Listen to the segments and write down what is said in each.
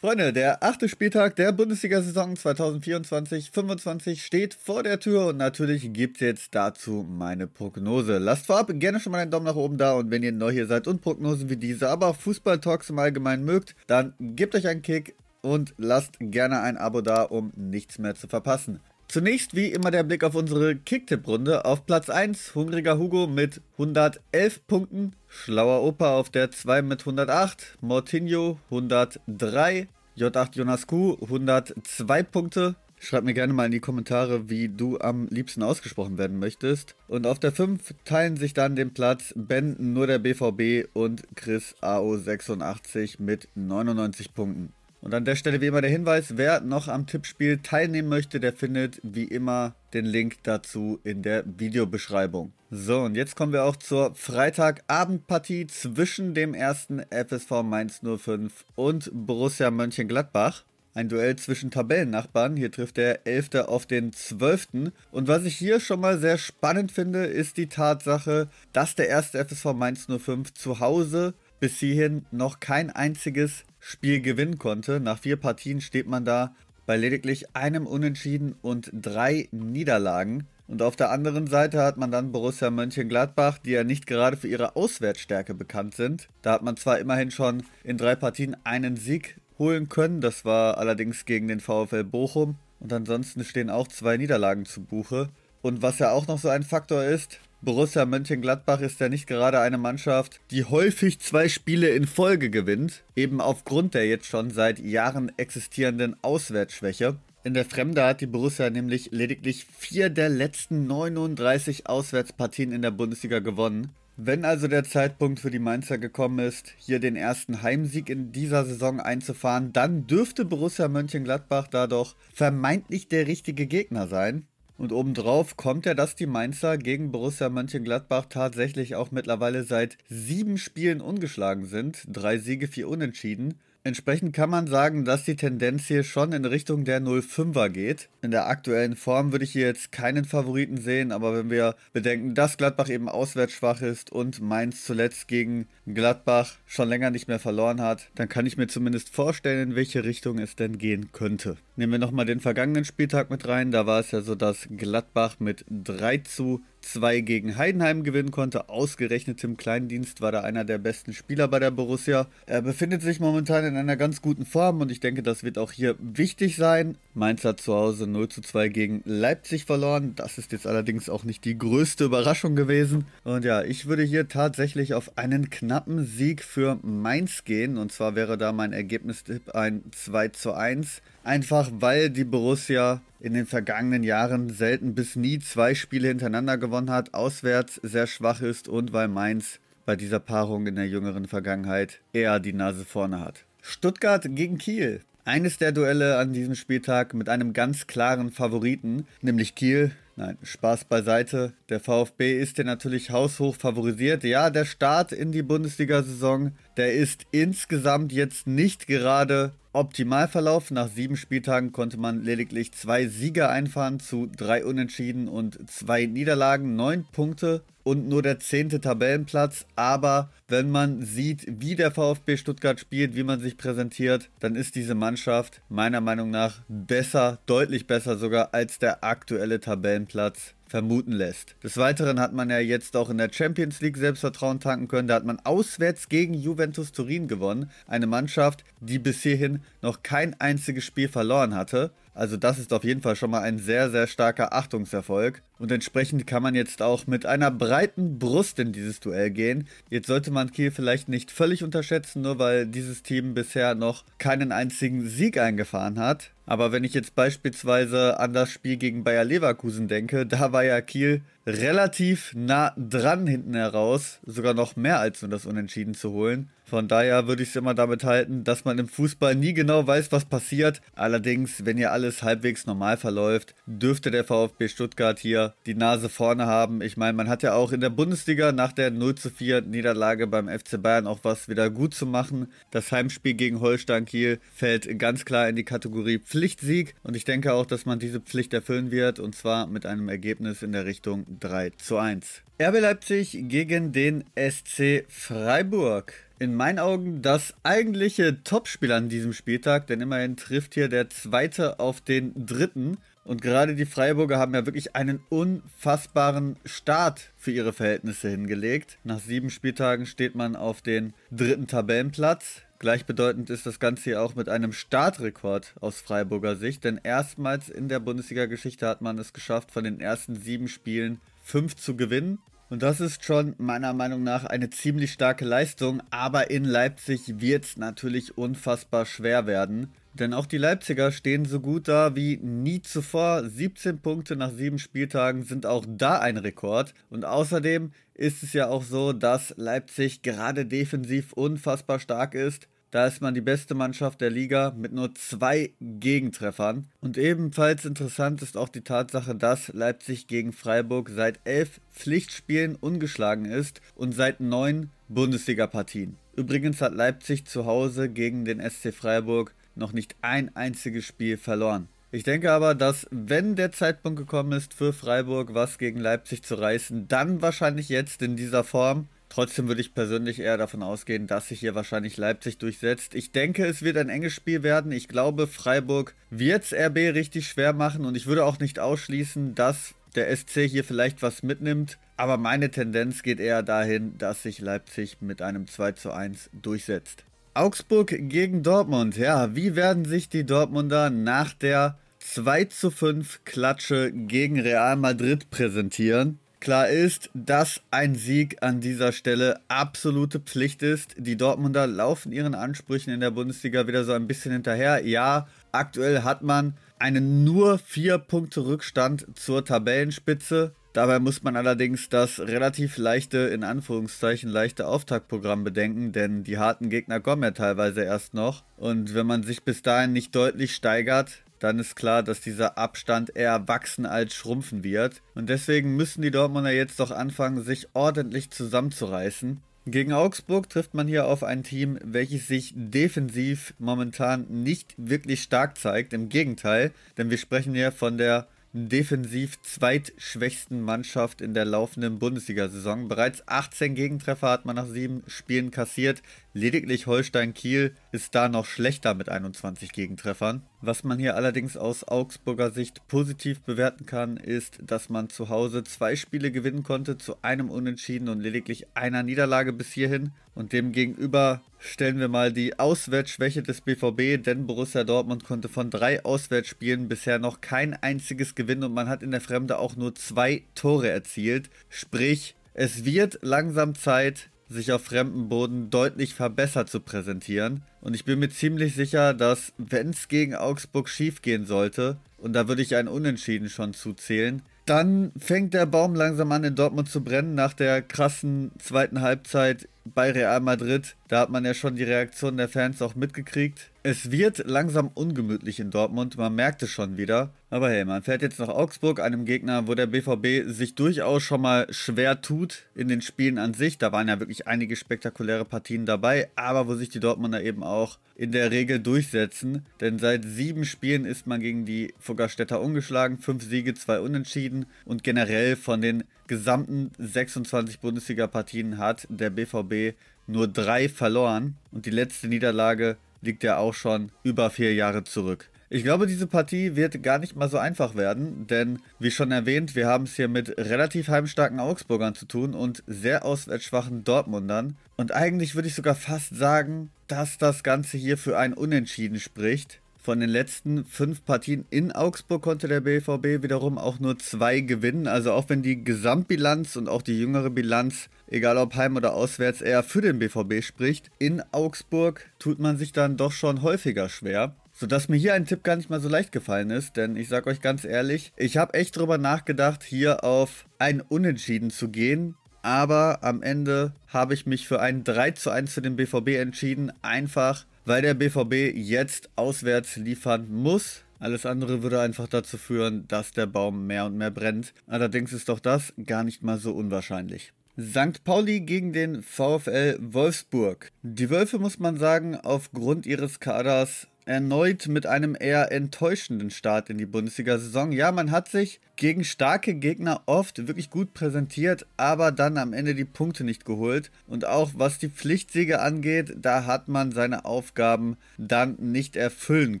Freunde, der achte Spieltag der Bundesliga-Saison 2024-25 steht vor der Tür und natürlich gibt es jetzt dazu meine Prognose. Lasst vorab gerne schon mal einen Daumen nach oben da und wenn ihr neu hier seid und Prognosen wie diese, aber auch Fußball-Talks im Allgemeinen mögt, dann gebt euch einen Kick und lasst gerne ein Abo da, um nichts mehr zu verpassen. Zunächst wie immer der Blick auf unsere Kicktipp-Runde. Auf Platz 1 hungriger Hugo mit 111 Punkten. Schlauer Opa auf der 2 mit 108, Mortinho 103, J8 Jonas Q 102 Punkte. Schreib mir gerne mal in die Kommentare, wie du am liebsten ausgesprochen werden möchtest. Und auf der 5 teilen sich dann den Platz Ben nur der BVB und Chris AO86 mit 99 Punkten. Und an der Stelle wie immer der Hinweis, wer noch am Tippspiel teilnehmen möchte, der findet wie immer den Link dazu in der Videobeschreibung. So, und jetzt kommen wir auch zur Freitagabendpartie zwischen dem ersten FSV Mainz 05 und Borussia Mönchengladbach. Ein Duell zwischen Tabellennachbarn. Hier trifft der 11. auf den 12. Und was ich hier schon mal sehr spannend finde, ist die Tatsache, dass der erste FSV Mainz 05 zu Hause bis hierhin noch kein einziges Spiel gewinnen konnte. Nach vier Partien steht man da bei lediglich einem Unentschieden und drei Niederlagen. Und auf der anderen Seite hat man dann Borussia Mönchengladbach, die ja nicht gerade für ihre Auswärtsstärke bekannt sind. Da hat man zwar immerhin schon in drei Partien einen Sieg holen können, das war allerdings gegen den VfL Bochum. Und ansonsten stehen auch zwei Niederlagen zu Buche. Und was ja auch noch so ein Faktor ist, Borussia Mönchengladbach ist ja nicht gerade eine Mannschaft, die häufig zwei Spiele in Folge gewinnt, eben aufgrund der jetzt schon seit Jahren existierenden Auswärtsschwäche. In der Fremde hat die Borussia nämlich lediglich vier der letzten 39 Auswärtspartien in der Bundesliga gewonnen. Wenn also der Zeitpunkt für die Mainzer gekommen ist, hier den ersten Heimsieg in dieser Saison einzufahren, dann dürfte Borussia Mönchengladbach da doch vermeintlich der richtige Gegner sein. Und obendrauf kommt ja, dass die Mainzer gegen Borussia Mönchengladbach tatsächlich auch mittlerweile seit sieben Spielen ungeschlagen sind. Drei Siege, vier Unentschieden. Entsprechend kann man sagen, dass die Tendenz hier schon in Richtung der 05er geht. In der aktuellen Form würde ich hier jetzt keinen Favoriten sehen, aber wenn wir bedenken, dass Gladbach eben auswärts schwach ist und Mainz zuletzt gegen Gladbach schon länger nicht mehr verloren hat, dann kann ich mir zumindest vorstellen, in welche Richtung es denn gehen könnte. Nehmen wir nochmal den vergangenen Spieltag mit rein, da war es ja so, dass Gladbach mit 3 zu 2 gegen Heidenheim gewinnen konnte. Ausgerechnet im Kleindienst war da einer der besten Spieler bei der Borussia. Er befindet sich momentan in einer ganz guten Form und ich denke, das wird auch hier wichtig sein. Mainz hat zu Hause 0 zu 2 gegen Leipzig verloren. Das ist jetzt allerdings auch nicht die größte Überraschung gewesen. Und ja, ich würde hier tatsächlich auf einen knappen Sieg für Mainz gehen. Und zwar wäre da mein Ergebnistipp ein 2 zu 1. Einfach weil die Borussia in den vergangenen Jahren selten bis nie zwei Spiele hintereinander gewonnen hat, auswärts sehr schwach ist und weil Mainz bei dieser Paarung in der jüngeren Vergangenheit eher die Nase vorne hat. Stuttgart gegen Kiel. Eines der Duelle an diesem Spieltag mit einem ganz klaren Favoriten, nämlich Kiel. Nein, Spaß beiseite. Der VfB ist hier natürlich haushoch favorisiert. Ja, der Start in die Bundesliga-Saison, der ist insgesamt jetzt nicht gerade Optimalverlauf. Nach sieben Spieltagen konnte man lediglich zwei Sieger einfahren zu drei Unentschieden und zwei Niederlagen, neun Punkte und nur der zehnte Tabellenplatz. Aber wenn man sieht, wie der VfB Stuttgart spielt, wie man sich präsentiert, dann ist diese Mannschaft meiner Meinung nach besser, deutlich besser sogar als der aktuelle Tabellenplatz vermuten lässt. Des Weiteren hat man ja jetzt auch in der Champions League Selbstvertrauen tanken können. Da hat man auswärts gegen Juventus Turin gewonnen. Eine Mannschaft, die bis hierhin noch kein einziges Spiel verloren hatte. Also das ist auf jeden Fall schon mal ein sehr, sehr starker Achtungserfolg. Und entsprechend kann man jetzt auch mit einer breiten Brust in dieses Duell gehen. Jetzt sollte man Kiel vielleicht nicht völlig unterschätzen, nur weil dieses Team bisher noch keinen einzigen Sieg eingefahren hat. Aber wenn ich jetzt beispielsweise an das Spiel gegen Bayer Leverkusen denke, da war ja Kiel relativ nah dran hinten heraus, sogar noch mehr als nur das Unentschieden zu holen. Von daher würde ich es immer damit halten, dass man im Fußball nie genau weiß, was passiert. Allerdings, wenn hier alles halbwegs normal verläuft, dürfte der VfB Stuttgart hier die Nase vorne haben. Ich meine, man hat ja auch in der Bundesliga nach der 0 zu 4 Niederlage beim FC Bayern auch was wieder gut zu machen. Das Heimspiel gegen Holstein Kiel fällt ganz klar in die Kategorie Pflichtsieg und ich denke auch, dass man diese Pflicht erfüllen wird und zwar mit einem Ergebnis in der Richtung 3 zu 1. RB Leipzig gegen den SC Freiburg in meinen Augen das eigentliche Topspiel an diesem Spieltag, denn immerhin trifft hier der zweite auf den dritten. Und gerade die Freiburger haben ja wirklich einen unfassbaren Start für ihre Verhältnisse hingelegt. Nach sieben Spieltagen steht man auf den dritten Tabellenplatz. Gleichbedeutend ist das Ganze hier auch mit einem Startrekord aus Freiburger Sicht, denn erstmals in der Bundesliga-Geschichte hat man es geschafft, von den ersten sieben Spielen fünf zu gewinnen. Und das ist schon meiner Meinung nach eine ziemlich starke Leistung, aber in Leipzig wird es natürlich unfassbar schwer werden. Denn auch die Leipziger stehen so gut da wie nie zuvor. 17 Punkte nach sieben Spieltagen sind auch da ein Rekord. Und außerdem ist es ja auch so, dass Leipzig gerade defensiv unfassbar stark ist. Da ist man die beste Mannschaft der Liga mit nur zwei Gegentreffern. Und ebenfalls interessant ist auch die Tatsache, dass Leipzig gegen Freiburg seit elf Pflichtspielen ungeschlagen ist und seit neun Bundesliga-Partien. Übrigens hat Leipzig zu Hause gegen den SC Freiburg noch nicht ein einziges Spiel verloren. Ich denke aber, dass wenn der Zeitpunkt gekommen ist für Freiburg, was gegen Leipzig zu reißen, dann wahrscheinlich jetzt in dieser Form. Trotzdem würde ich persönlich eher davon ausgehen, dass sich hier wahrscheinlich Leipzig durchsetzt. Ich denke, es wird ein enges Spiel werden. Ich glaube, Freiburg wird es RB richtig schwer machen und ich würde auch nicht ausschließen, dass der SC hier vielleicht was mitnimmt. Aber meine Tendenz geht eher dahin, dass sich Leipzig mit einem 2 zu 1 durchsetzt. Augsburg gegen Dortmund. Ja, wie werden sich die Dortmunder nach der 2 zu 5 Klatsche gegen Real Madrid präsentieren? Klar ist, dass ein Sieg an dieser Stelle absolute Pflicht ist. Die Dortmunder laufen ihren Ansprüchen in der Bundesliga wieder so ein bisschen hinterher. Ja, aktuell hat man einen nur vier Punkte Rückstand zur Tabellenspitze. Dabei muss man allerdings das relativ leichte, in Anführungszeichen leichte Auftaktprogramm bedenken, denn die harten Gegner kommen ja teilweise erst noch. Und wenn man sich bis dahin nicht deutlich steigert, dann ist klar, dass dieser Abstand eher wachsen als schrumpfen wird. Und deswegen müssen die Dortmunder jetzt doch anfangen, sich ordentlich zusammenzureißen. Gegen Augsburg trifft man hier auf ein Team, welches sich defensiv momentan nicht wirklich stark zeigt. Im Gegenteil, denn wir sprechen hier von der defensiv zweitschwächsten Mannschaft in der laufenden Bundesliga-Saison. Bereits 18 Gegentreffer hat man nach sieben Spielen kassiert. Lediglich Holstein Kiel ist da noch schlechter mit 21 Gegentreffern. Was man hier allerdings aus Augsburger Sicht positiv bewerten kann, ist, dass man zu Hause zwei Spiele gewinnen konnte, zu einem Unentschieden und lediglich einer Niederlage bis hierhin. Und demgegenüber stellen wir mal die Auswärtsschwäche des BVB, denn Borussia Dortmund konnte von drei Auswärtsspielen bisher noch kein einziges gewinnen und man hat in der Fremde auch nur zwei Tore erzielt. Sprich, es wird langsam Zeit, sich auf fremdem Boden deutlich verbessert zu präsentieren. Und ich bin mir ziemlich sicher, dass, wenn es gegen Augsburg schiefgehen sollte, und da würde ich einen Unentschieden schon zuzählen, dann fängt der Baum langsam an in Dortmund zu brennen nach der krassen zweiten Halbzeit bei Real Madrid. Da hat man ja schon die Reaktion der Fans auch mitgekriegt. Es wird langsam ungemütlich in Dortmund, man merkt es schon wieder. Aber hey, man fährt jetzt nach Augsburg, einem Gegner, wo der BVB sich durchaus schon mal schwer tut in den Spielen an sich. Da waren ja wirklich einige spektakuläre Partien dabei, aber wo sich die Dortmunder eben auch in der Regel durchsetzen. Denn seit sieben Spielen ist man gegen die Fuggerstädter ungeschlagen, fünf Siege, zwei Unentschieden und generell von den gesamten 26 Bundesliga-Partien hat der BVB nur drei verloren und die letzte Niederlage liegt ja auch schon über vier Jahre zurück. Ich glaube, diese Partie wird gar nicht mal so einfach werden, denn wie schon erwähnt, wir haben es hier mit relativ heimstarken Augsburgern zu tun und sehr auswärtsschwachen Dortmundern. Und eigentlich würde ich sogar fast sagen, dass das Ganze hier für ein Unentschieden spricht. Von den letzten fünf Partien in Augsburg konnte der BVB wiederum auch nur zwei gewinnen. Also auch wenn die Gesamtbilanz und auch die jüngere Bilanz, egal ob heim oder auswärts, eher für den BVB spricht, in Augsburg tut man sich dann doch schon häufiger schwer. Sodass mir hier ein Tipp gar nicht mal so leicht gefallen ist, denn ich sag euch ganz ehrlich, ich habe echt drüber nachgedacht, hier auf ein Unentschieden zu gehen. Aber am Ende habe ich mich für ein 3 zu 1 für den BVB entschieden, einfach weil der BVB jetzt auswärts liefern muss. Alles andere würde einfach dazu führen, dass der Baum mehr und mehr brennt. Allerdings ist doch das gar nicht mal so unwahrscheinlich. St. Pauli gegen den VfL Wolfsburg. Die Wölfe, muss man sagen, aufgrund ihres Kaders erneut mit einem eher enttäuschenden Start in die Bundesliga-Saison. Ja, man hat sich gegen starke Gegner oft wirklich gut präsentiert, aber dann am Ende die Punkte nicht geholt. Und auch was die Pflichtsiege angeht, da hat man seine Aufgaben dann nicht erfüllen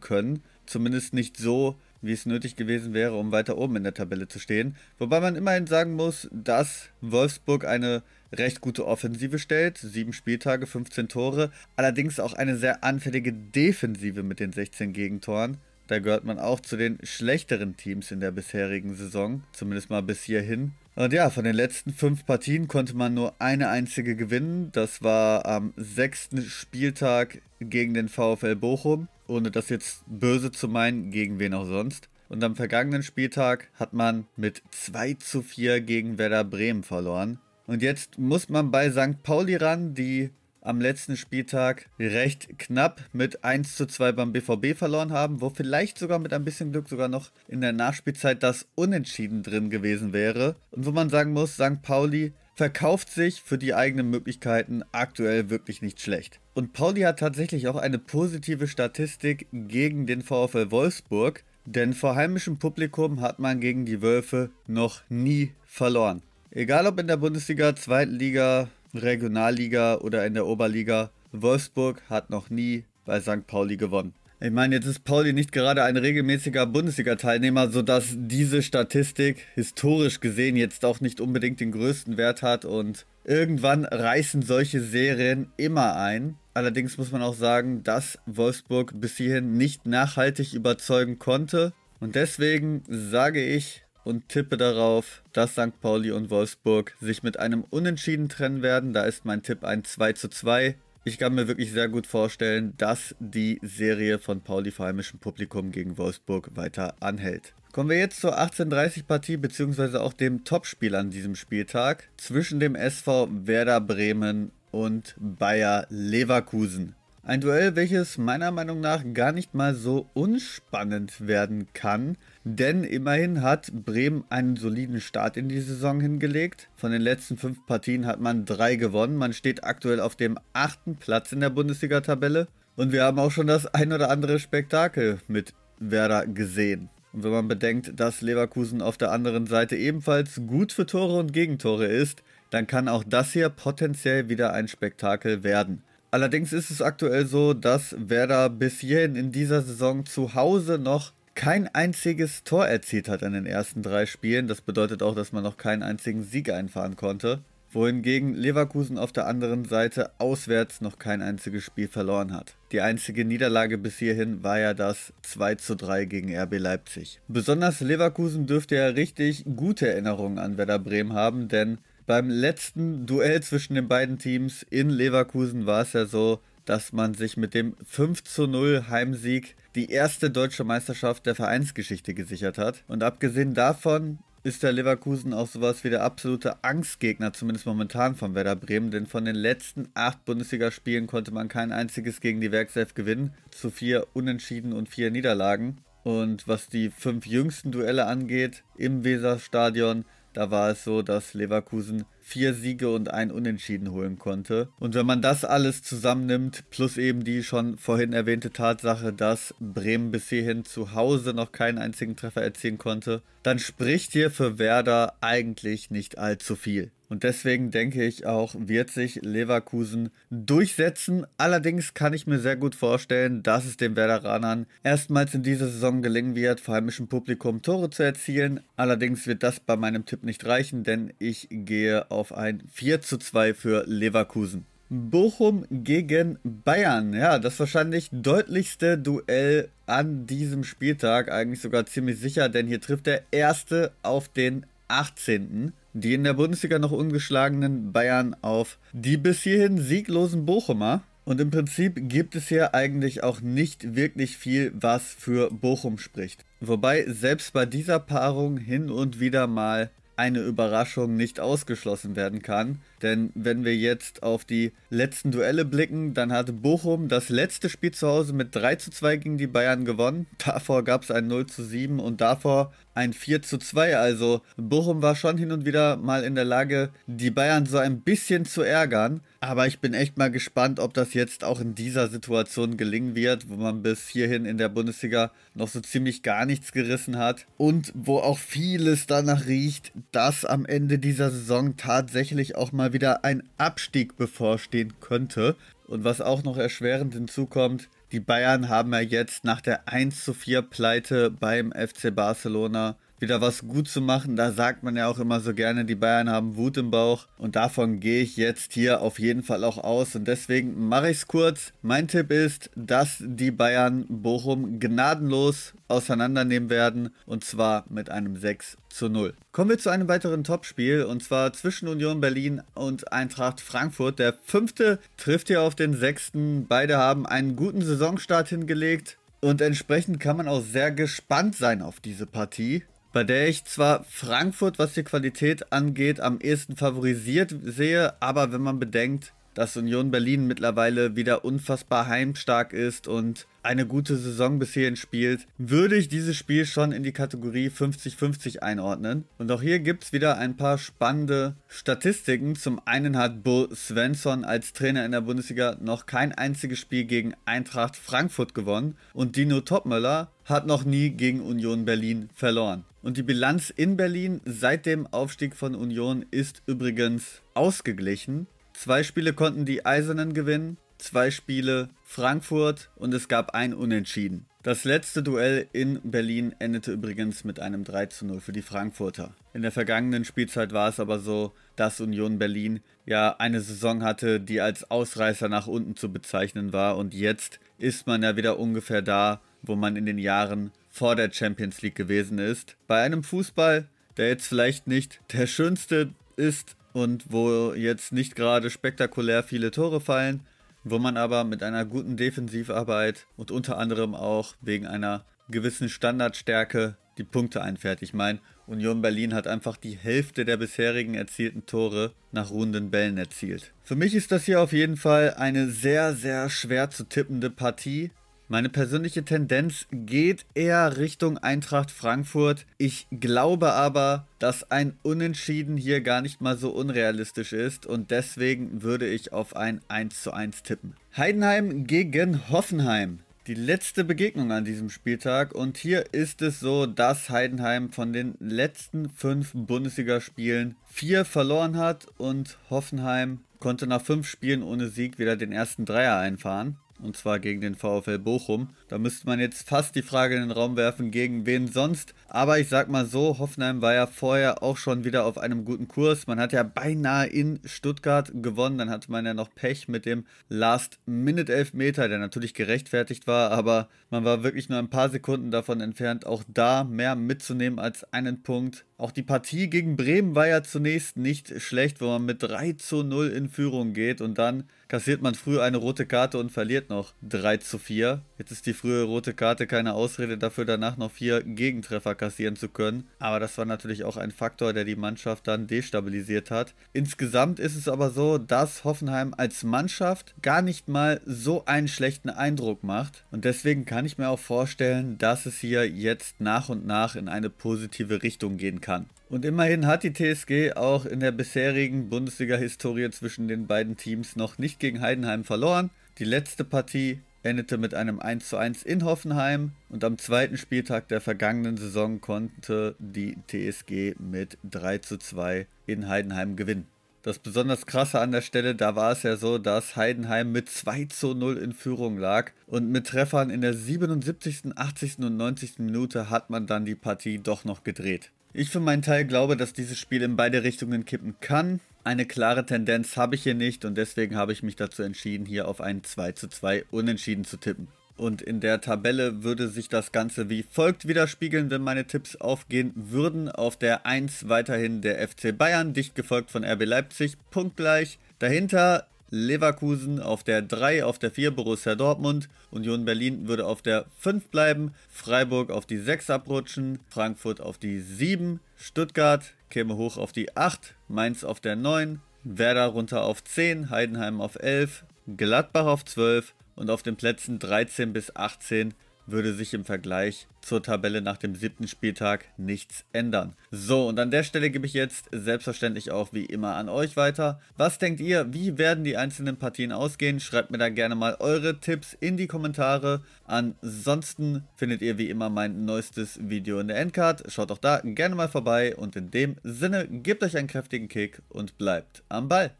können. Zumindest nicht so, wie es nötig gewesen wäre, um weiter oben in der Tabelle zu stehen. Wobei man immerhin sagen muss, dass Wolfsburg eine recht gute Offensive stellt. Sieben Spieltage, 15 Tore. Allerdings auch eine sehr anfällige Defensive mit den 16 Gegentoren. Da gehört man auch zu den schlechteren Teams in der bisherigen Saison, zumindest mal bis hierhin. Und ja, von den letzten fünf Partien konnte man nur eine einzige gewinnen. Das war am sechsten Spieltag gegen den VfL Bochum ohne das jetzt böse zu meinen, gegen wen auch sonst. Und am vergangenen Spieltag hat man mit 2 zu 4 gegen Werder Bremen verloren. Und jetzt muss man bei St. Pauli ran, die am letzten Spieltag recht knapp mit 1 zu 2 beim BVB verloren haben, wo vielleicht sogar mit ein bisschen Glück sogar noch in der Nachspielzeit das Unentschieden drin gewesen wäre. Und wo man sagen muss, St. Pauli verkauft sich für die eigenen Möglichkeiten aktuell wirklich nicht schlecht. Und Pauli hat tatsächlich auch eine positive Statistik gegen den VfL Wolfsburg, denn vor heimischem Publikum hat man gegen die Wölfe noch nie verloren. Egal ob in der Bundesliga, Zweitliga, Regionalliga oder in der Oberliga, Wolfsburg hat noch nie bei St. Pauli gewonnen. Ich meine, jetzt ist Pauli nicht gerade ein regelmäßiger Bundesliga-Teilnehmer, sodass diese Statistik historisch gesehen jetzt auch nicht unbedingt den größten Wert hat und irgendwann reißen solche Serien immer ein. Allerdings muss man auch sagen, dass Wolfsburg bis hierhin nicht nachhaltig überzeugen konnte. Und deswegen sage ich und tippe darauf, dass St. Pauli und Wolfsburg sich mit einem Unentschieden trennen werden. Da ist mein Tipp ein 2 zu 2. Ich kann mir wirklich sehr gut vorstellen, dass die Serie von Pauli vor heimischem Publikum gegen Wolfsburg weiter anhält. Kommen wir jetzt zur 18:30-Partie bzw. auch dem Topspiel an diesem Spieltag zwischen dem SV Werder Bremen und Bayer Leverkusen. Ein Duell, welches meiner Meinung nach gar nicht mal so unspannend werden kann, denn immerhin hat Bremen einen soliden Start in die Saison hingelegt. Von den letzten fünf Partien hat man drei gewonnen. Man steht aktuell auf dem achten Platz in der Bundesliga-Tabelle. Und wir haben auch schon das ein oder andere Spektakel mit Werder gesehen. Und wenn man bedenkt, dass Leverkusen auf der anderen Seite ebenfalls gut für Tore und Gegentore ist, dann kann auch das hier potenziell wieder ein Spektakel werden. Allerdings ist es aktuell so, dass Werder bis hierhin in dieser Saison zu Hause noch kein einziges Tor erzielt hat in den ersten drei Spielen. Das bedeutet auch, dass man noch keinen einzigen Sieg einfahren konnte. Wohingegen Leverkusen auf der anderen Seite auswärts noch kein einziges Spiel verloren hat. Die einzige Niederlage bis hierhin war ja das 2:3 gegen RB Leipzig. Besonders Leverkusen dürfte ja richtig gute Erinnerungen an Werder Bremen haben, denn beim letzten Duell zwischen den beiden Teams in Leverkusen war es ja so, dass man sich mit dem 5 zu 0 Heimsieg die erste deutsche Meisterschaft der Vereinsgeschichte gesichert hat. Und abgesehen davon ist der Leverkusen auch sowas wie der absolute Angstgegner, zumindest momentan von Werder Bremen, denn von den letzten acht Bundesligaspielen konnte man kein einziges gegen die Werkself gewinnen, zu vier Unentschieden und vier Niederlagen. Und was die fünf jüngsten Duelle angeht, im Weserstadion da war es so, dass Leverkusen vier Siege und ein Unentschieden holen konnte. Und wenn man das alles zusammennimmt, plus eben die schon vorhin erwähnte Tatsache, dass Bremen bis hierhin zu Hause noch keinen einzigen Treffer erzielen konnte, dann spricht hier für Werder eigentlich nicht allzu viel. Und deswegen denke ich auch, wird sich Leverkusen durchsetzen. Allerdings kann ich mir sehr gut vorstellen, dass es den Werderanern erstmals in dieser Saison gelingen wird, vor heimischem Publikum Tore zu erzielen. Allerdings wird das bei meinem Tipp nicht reichen, denn ich gehe auf auf ein 4 zu 2 für Leverkusen. Bochum gegen Bayern. Ja, das wahrscheinlich deutlichste Duell an diesem Spieltag. Eigentlich sogar ziemlich sicher, denn hier trifft der erste auf den 18. Die in der Bundesliga noch ungeschlagenen Bayern auf die bis hierhin sieglosen Bochumer. Und im Prinzip gibt es hier eigentlich auch nicht wirklich viel, was für Bochum spricht. Wobei selbst bei dieser Paarung hin und wieder mal eine Überraschung nicht ausgeschlossen werden kann. Denn wenn wir jetzt auf die letzten Duelle blicken, dann hatte Bochum das letzte Spiel zu Hause mit 3 zu 2 gegen die Bayern gewonnen. Davor gab es ein 0 zu 7 und davor ein 4 zu 2. Also Bochum war schon hin und wieder mal in der Lage, die Bayern so ein bisschen zu ärgern. Aber ich bin echt mal gespannt, ob das jetzt auch in dieser Situation gelingen wird, wo man bis hierhin in der Bundesliga noch so ziemlich gar nichts gerissen hat und wo auch vieles danach riecht, dass am Ende dieser Saison tatsächlich auch mal wieder ein Abstieg bevorstehen könnte. Und was auch noch erschwerend hinzukommt, die Bayern haben ja jetzt nach der 1 zu 4 Pleite beim FC Barcelona wieder was gut zu machen. Da sagt man ja auch immer so gerne, die Bayern haben Wut im Bauch. Und davon gehe ich jetzt hier auf jeden Fall auch aus. Und deswegen mache ich es kurz. Mein Tipp ist, dass die Bayern Bochum gnadenlos auseinandernehmen werden. Und zwar mit einem 6 zu 0. Kommen wir zu einem weiteren Topspiel. Und zwar zwischen Union Berlin und Eintracht Frankfurt. Der fünfte trifft hier auf den sechsten. Beide haben einen guten Saisonstart hingelegt. Und entsprechend kann man auch sehr gespannt sein auf diese Partie bei der ich zwar Frankfurt, was die Qualität angeht, am ehesten favorisiert sehe, aber wenn man bedenkt, dass Union Berlin mittlerweile wieder unfassbar heimstark ist und eine gute Saison bis hierhin spielt, würde ich dieses Spiel schon in die Kategorie 50-50 einordnen. Und auch hier gibt es wieder ein paar spannende Statistiken. Zum einen hat Bo Svensson als Trainer in der Bundesliga noch kein einziges Spiel gegen Eintracht Frankfurt gewonnen und Dino Topmöller hat noch nie gegen Union Berlin verloren. Und die Bilanz in Berlin seit dem Aufstieg von Union ist übrigens ausgeglichen. Zwei Spiele konnten die Eisernen gewinnen, zwei Spiele Frankfurt und es gab ein Unentschieden. Das letzte Duell in Berlin endete übrigens mit einem 3 zu 0 für die Frankfurter. In der vergangenen Spielzeit war es aber so, dass Union Berlin ja eine Saison hatte, die als Ausreißer nach unten zu bezeichnen war und jetzt ist man ja wieder ungefähr da, wo man in den Jahren vor der Champions League gewesen ist. Bei einem Fußball, der jetzt vielleicht nicht der schönste ist, und wo jetzt nicht gerade spektakulär viele Tore fallen, wo man aber mit einer guten Defensivarbeit und unter anderem auch wegen einer gewissen Standardstärke die Punkte einfährt. Ich meine, Union Berlin hat einfach die Hälfte der bisherigen erzielten Tore nach ruhenden Bällen erzielt. Für mich ist das hier auf jeden Fall eine sehr, sehr schwer zu tippende Partie. Meine persönliche Tendenz geht eher Richtung Eintracht Frankfurt. Ich glaube aber, dass ein Unentschieden hier gar nicht mal so unrealistisch ist und deswegen würde ich auf ein 1:1 tippen. Heidenheim gegen Hoffenheim. Die letzte Begegnung an diesem Spieltag und hier ist es so, dass Heidenheim von den letzten fünf Bundesligaspielen vier verloren hat und Hoffenheim konnte nach fünf Spielen ohne Sieg wieder den ersten Dreier einfahren und zwar gegen den VfL Bochum. Da müsste man jetzt fast die Frage in den Raum werfen, gegen wen sonst. Aber ich sag mal so, Hoffenheim war ja vorher auch schon wieder auf einem guten Kurs. Man hat ja beinahe in Stuttgart gewonnen. Dann hatte man ja noch Pech mit dem Last-Minute-Elfmeter, der natürlich gerechtfertigt war, aber man war wirklich nur ein paar Sekunden davon entfernt, auch da mehr mitzunehmen als einen Punkt. Auch die Partie gegen Bremen war ja zunächst nicht schlecht, wo man mit 3 zu 0 in Führung geht und dann kassiert man früh eine rote Karte und verliert noch 3 zu 4. Jetzt ist die frühe rote Karte keine Ausrede dafür, danach noch vier Gegentreffer kassieren zu können. Aber das war natürlich auch ein Faktor, der die Mannschaft dann destabilisiert hat. Insgesamt ist es aber so, dass Hoffenheim als Mannschaft gar nicht mal so einen schlechten Eindruck macht. Und deswegen kann ich mir auch vorstellen, dass es hier jetzt nach und nach in eine positive Richtung gehen kann. Und immerhin hat die TSG auch in der bisherigen Bundesliga-Historie zwischen den beiden Teams noch nicht gegen Heidenheim verloren. Die letzte Partie endete mit einem 1:1 in Hoffenheim und am zweiten Spieltag der vergangenen Saison konnte die TSG mit 3:2 in Heidenheim gewinnen. Das besonders krasse an der Stelle, da war es ja so, dass Heidenheim mit 2 zu 0 in Führung lag und mit Treffern in der 77., 80. und 90. Minute hat man dann die Partie doch noch gedreht. Ich für meinen Teil glaube, dass dieses Spiel in beide Richtungen kippen kann. Eine klare Tendenz habe ich hier nicht und deswegen habe ich mich dazu entschieden, hier auf ein 2 zu 2 Unentschieden zu tippen. Und in der Tabelle würde sich das Ganze wie folgt widerspiegeln, wenn meine Tipps aufgehen würden. Auf der 1 weiterhin der FC Bayern, dicht gefolgt von RB Leipzig, punktgleich. Dahinter Leverkusen auf der 3, auf der 4 Borussia Dortmund, Union Berlin würde auf der 5 bleiben, Freiburg auf die 6 abrutschen, Frankfurt auf die 7, Stuttgart käme hoch auf die 8, Mainz auf der 9, Werder runter auf 10, Heidenheim auf 11, Gladbach auf 12 und auf den Plätzen 13 bis 18 würde sich im Vergleich zur Tabelle nach dem siebten Spieltag nichts ändern. So, und an der Stelle gebe ich jetzt selbstverständlich auch wie immer an euch weiter. Was denkt ihr, wie werden die einzelnen Partien ausgehen? Schreibt mir da gerne mal eure Tipps in die Kommentare. Ansonsten findet ihr wie immer mein neuestes Video in der Endcard. Schaut auch da gerne mal vorbei und in dem Sinne, gebt euch einen kräftigen Kick und bleibt am Ball.